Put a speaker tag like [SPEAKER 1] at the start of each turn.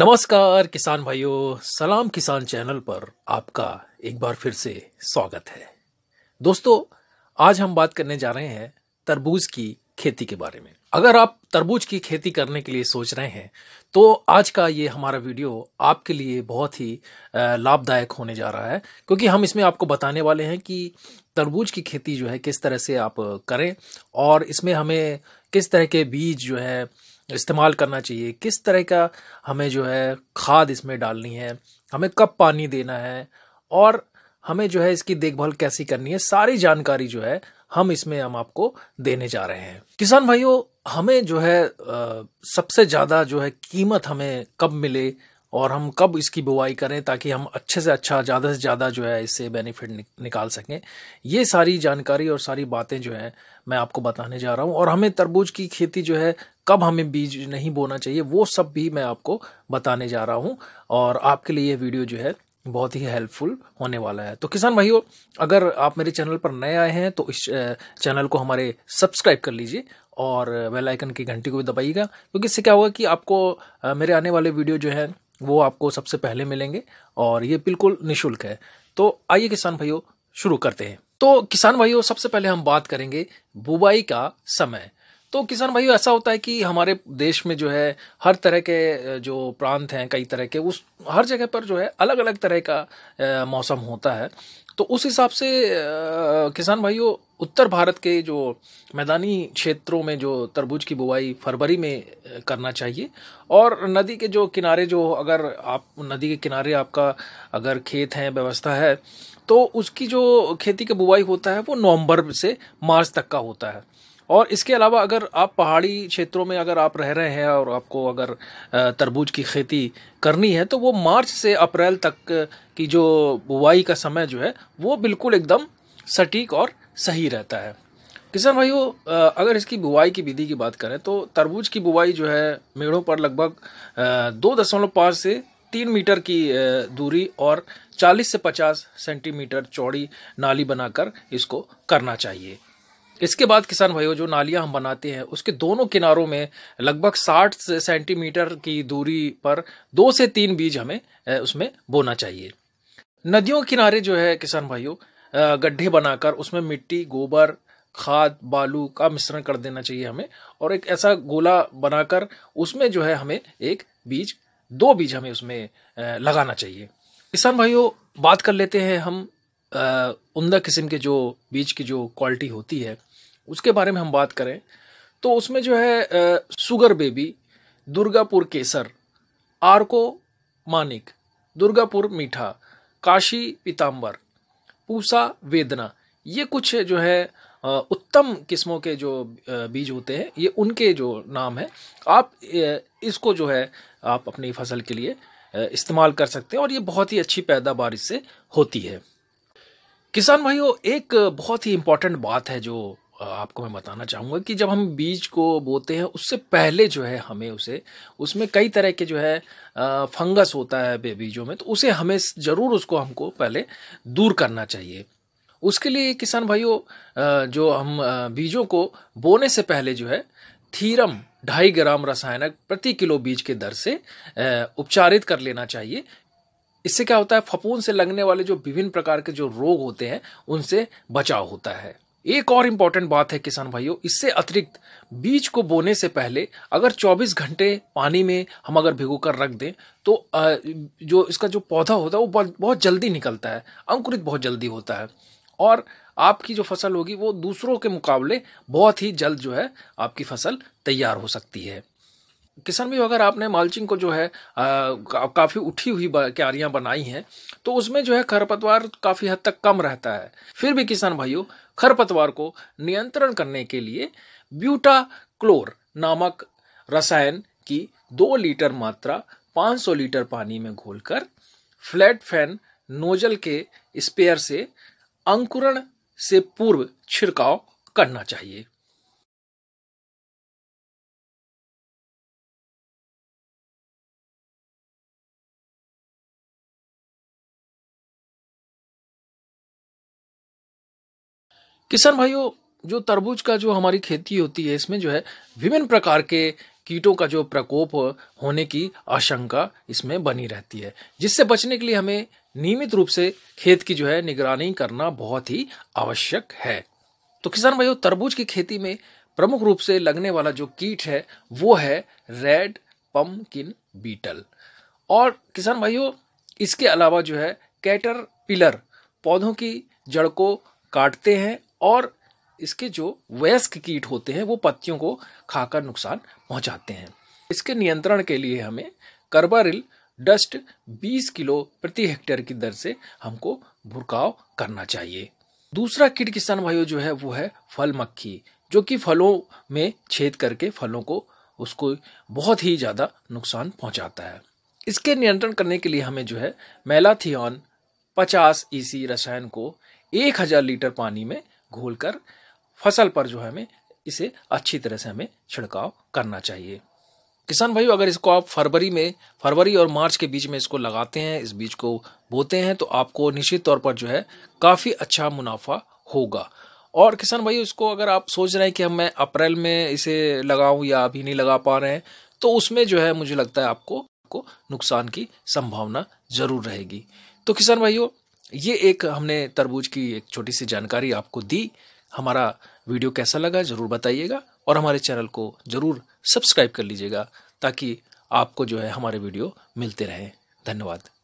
[SPEAKER 1] नमस्कार किसान भाइयों सलाम किसान चैनल पर आपका एक बार फिर से स्वागत है दोस्तों आज हम बात करने जा रहे हैं तरबूज की खेती के बारे में अगर आप तरबूज की खेती करने के लिए सोच रहे हैं तो आज का ये हमारा वीडियो आपके लिए बहुत ही लाभदायक होने जा रहा है क्योंकि हम इसमें आपको बताने वाले हैं कि तरबूज की खेती जो है किस तरह से आप करें और इसमें हमें किस तरह के बीज जो है इस्तेमाल करना चाहिए किस तरह का हमें जो है खाद इसमें डालनी है हमें कब पानी देना है और हमें जो है इसकी देखभाल कैसी करनी है सारी जानकारी जो है हम इसमें हम आपको देने जा रहे हैं किसान भाइयों हमें जो है आ, सबसे ज़्यादा जो है कीमत हमें कब मिले और हम कब इसकी बुवाई करें ताकि हम अच्छे से अच्छा ज़्यादा से ज़्यादा जो है इससे बेनिफिट निकाल सकें ये सारी जानकारी और सारी बातें जो है मैं आपको बताने जा रहा हूँ और हमें तरबूज की खेती जो है कब हमें बीज नहीं बोना चाहिए वो सब भी मैं आपको बताने जा रहा हूँ और आपके लिए ये वीडियो जो है बहुत ही हेल्पफुल होने वाला है तो किसान भाइयों अगर आप मेरे चैनल पर नए आए हैं तो इस चैनल को हमारे सब्सक्राइब कर लीजिए और बेल आइकन की घंटी को भी दबाइएगा क्योंकि इससे क्या होगा कि आपको मेरे आने वाले वीडियो जो है वो आपको सबसे पहले मिलेंगे और ये बिल्कुल निःशुल्क है तो आइए किसान भाइयों शुरू करते हैं तो किसान भाइयों सबसे पहले हम बात करेंगे बुवाई का समय तो किसान भाई ऐसा होता है कि हमारे देश में जो है हर तरह के जो प्रांत हैं कई तरह के उस हर जगह पर जो है अलग अलग तरह का मौसम होता है तो उस हिसाब से किसान भाइयों उत्तर भारत के जो मैदानी क्षेत्रों में जो तरबूज की बुआई फरवरी में करना चाहिए और नदी के जो किनारे जो अगर आप नदी के किनारे आपका अगर खेत है व्यवस्था है तो उसकी जो खेती की बुआई होता है वो नवंबर से मार्च तक का होता है और इसके अलावा अगर आप पहाड़ी क्षेत्रों में अगर आप रह रहे हैं और आपको अगर तरबूज की खेती करनी है तो वो मार्च से अप्रैल तक की जो बुआई का समय जो है वो बिल्कुल एकदम सटीक और सही रहता है किसान भाई अगर इसकी बुआई की विधि की बात करें तो तरबूज की बुआई जो है मेड़ों पर लगभग दो दशमलव पाँच से तीन मीटर की दूरी और 40 से 50 सेंटीमीटर चौड़ी नाली बनाकर इसको करना चाहिए इसके बाद किसान भाइयों जो नालियां हम बनाते हैं उसके दोनों किनारों में लगभग 60 सेंटीमीटर की दूरी पर दो से तीन बीज हमें उसमें बोना चाहिए नदियों किनारे जो है किसान भाइयों गड्ढे बनाकर उसमें मिट्टी गोबर खाद बालू का मिश्रण कर देना चाहिए हमें और एक ऐसा गोला बनाकर उसमें जो है हमें एक बीज दो बीज हमें उसमें लगाना चाहिए किसान भाइयों बात कर लेते हैं हम उमदा किस्म के जो बीज की जो क्वालिटी होती है उसके बारे में हम बात करें तो उसमें जो है सुगर बेबी दुर्गापुर केसर आरको मानिक दुर्गापुर मीठा काशी पीताम्बर पूसा वेदना ये कुछ जो है उत्तम किस्मों के जो बीज होते हैं ये उनके जो नाम है आप इसको जो है आप अपनी फसल के लिए इस्तेमाल कर सकते हैं और ये बहुत ही अच्छी पैदावार इससे होती है किसान भाइयों एक बहुत ही इम्पॉर्टेंट बात है जो आपको मैं बताना चाहूँगा कि जब हम बीज को बोते हैं उससे पहले जो है हमें उसे उसमें कई तरह के जो है फंगस होता है बीजों में तो उसे हमें ज़रूर उसको हमको पहले दूर करना चाहिए उसके लिए किसान भाइयों जो हम बीजों को बोने से पहले जो है थीरम ढाई ग्राम रसायनक प्रति किलो बीज के दर से उपचारित कर लेना चाहिए इससे क्या होता है फपून से लगने वाले जो विभिन्न प्रकार के जो रोग होते हैं उनसे बचाव होता है एक और इम्पॉर्टेंट बात है किसान भाइयों इससे अतिरिक्त बीज को बोने से पहले अगर 24 घंटे पानी में हम अगर भिगो कर रख दें तो जो इसका जो पौधा होता है वो बहुत जल्दी निकलता है अंकुरित बहुत जल्दी होता है और आपकी जो फसल होगी वो दूसरों के मुकाबले बहुत ही जल्द जो है आपकी फसल तैयार हो सकती है किसान भी अगर आपने मालचिंग को जो है आ, काफ़ी उठी हुई क्यारियां बनाई हैं तो उसमें जो है खरपतवार काफ़ी हद तक कम रहता है फिर भी किसान भाइयों खरपतवार को नियंत्रण करने के लिए ब्यूटा क्लोर नामक रसायन की दो लीटर मात्रा 500 लीटर पानी में घोलकर फ्लैट फैन नोजल के स्पेयर से अंकुरण से पूर्व छिड़काव करना चाहिए किसान भाइयों जो तरबूज का जो हमारी खेती होती है इसमें जो है विभिन्न प्रकार के कीटों का जो प्रकोप होने की आशंका इसमें बनी रहती है जिससे बचने के लिए हमें नियमित रूप से खेत की जो है निगरानी करना बहुत ही आवश्यक है तो किसान भाइयों तरबूज की खेती में प्रमुख रूप से लगने वाला जो कीट है वो है रेड पम्पकिन बीटल और किसान भाइयों इसके अलावा जो है कैटर पिलर पौधों की जड़ को काटते हैं और इसके जो वयस्क कीट होते हैं वो पत्तियों को खाकर नुकसान पहुंचाते हैं इसके नियंत्रण के लिए हमें कर्बारिल डस्ट 20 किलो प्रति हेक्टेयर की दर से हमको भुरकाव करना चाहिए दूसरा कीट किसान भाइयों जो है वो है फल मक्खी जो कि फलों में छेद करके फलों को उसको बहुत ही ज़्यादा नुकसान पहुंचाता है इसके नियंत्रण करने के लिए हमें जो है मेलाथियन 50 ईसी e रसायन को 1000 लीटर पानी में घोल कर फसल पर जो है हमें इसे अच्छी तरह से हमें छिड़काव करना चाहिए किसान भाई अगर इसको आप फरवरी में फरवरी और मार्च के बीच में इसको लगाते हैं इस बीज को बोते हैं तो आपको निश्चित तौर पर जो है काफ़ी अच्छा मुनाफा होगा और किसान भाई उसको अगर आप सोच रहे हैं कि हम मैं अप्रैल में इसे लगाऊं या अभी नहीं लगा पा रहे हैं तो उसमें जो है मुझे लगता है आपको आपको नुकसान की संभावना जरूर रहेगी तो किसान भाइयों ये एक हमने तरबूज की एक छोटी सी जानकारी आपको दी हमारा वीडियो कैसा लगा ज़रूर बताइएगा और हमारे चैनल को ज़रूर सब्सक्राइब कर लीजिएगा ताकि आपको जो है हमारे वीडियो मिलते रहें धन्यवाद